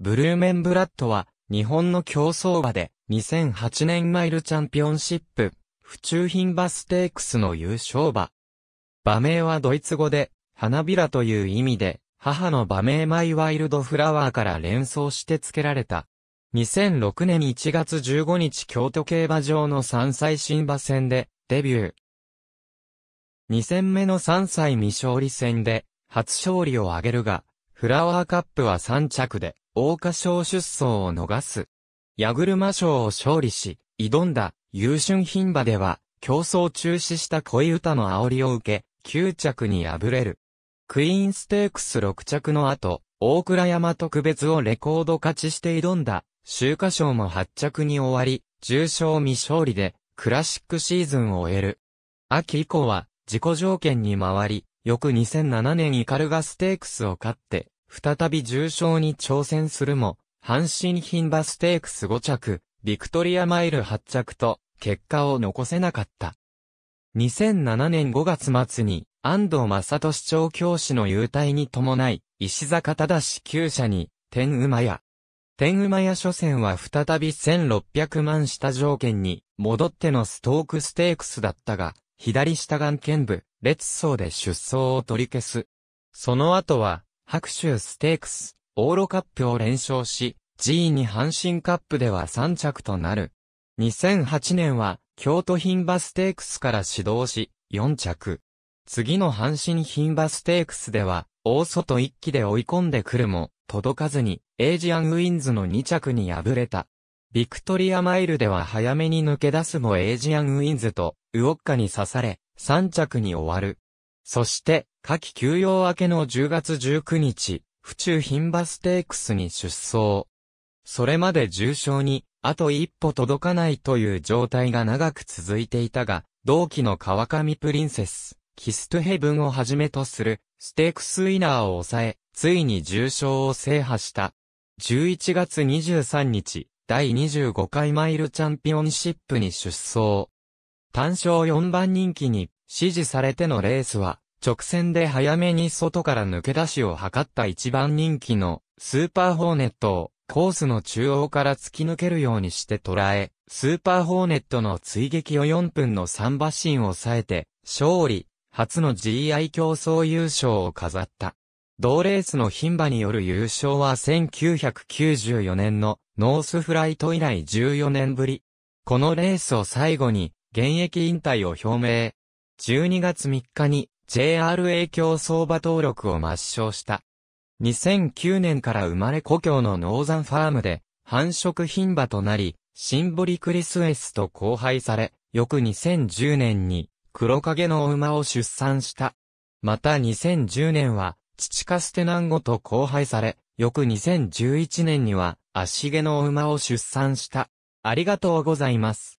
ブルーメンブラッドは、日本の競争馬で、2008年マイルチャンピオンシップ、府中品馬ステークスの優勝馬。馬名はドイツ語で、花びらという意味で、母の馬名マイワイルドフラワーから連想して付けられた。2006年1月15日京都競馬場の3歳新馬戦で、デビュー。2戦目の3歳未勝利戦で、初勝利を挙げるが、フラワーカップは3着で、桜花賞出走を逃す。矢車賞を勝利し、挑んだ優春牝馬では、競争中止した恋歌の煽りを受け、9着に敗れる。クイーンステークス6着の後、大倉山特別をレコード勝ちして挑んだ、秋華賞も8着に終わり、重賞未勝利で、クラシックシーズンを終える。秋以降は、自己条件に回り、翌2007年イカルガステークスを勝って、再び重賞に挑戦するも、阪神品馬ステークス5着、ビクトリアマイル8着と、結果を残せなかった。2007年5月末に、安藤正俊長教師の優待に伴い、石坂忠旧社に、天馬屋。天馬屋初戦は再び1600万下条件に、戻ってのストークステークスだったが、左下眼見部、列走で出走を取り消す。その後は、白州ステークス、オーロカップを連勝し、G に阪神カップでは3着となる。2008年は、京都品馬ステークスから始動し、4着。次の阪神品馬ステークスでは、大外一気で追い込んでくるも、届かずに、エイジアンウィンズの2着に敗れた。ビクトリアマイルでは早めに抜け出すもエイジアンウィンズと、ウオッカに刺され、3着に終わる。そして、夏季休養明けの10月19日、府中品場ステークスに出走。それまで重傷に、あと一歩届かないという状態が長く続いていたが、同期の川上プリンセス、キストヘブンをはじめとする、ステークスウィナーを抑え、ついに重傷を制覇した。11月23日、第25回マイルチャンピオンシップに出走。単勝4番人気に、支持されてのレースは、直線で早めに外から抜け出しを図った一番人気のスーパーホーネットをコースの中央から突き抜けるようにして捉え、スーパーホーネットの追撃を4分の3馬身を抑えて、勝利、初の GI 競争優勝を飾った。同レースの牝馬による優勝は1994年のノースフライト以来14年ぶり。このレースを最後に現役引退を表明。12月3日に JRA 競争馬登録を抹消した。2009年から生まれ故郷のノーザンファームで繁殖品馬となり、シンボリクリスエスと交配され、翌2010年に黒影の馬を出産した。また2010年は、父カステナンゴと交配され、翌2011年には、足毛の馬を出産した。ありがとうございます。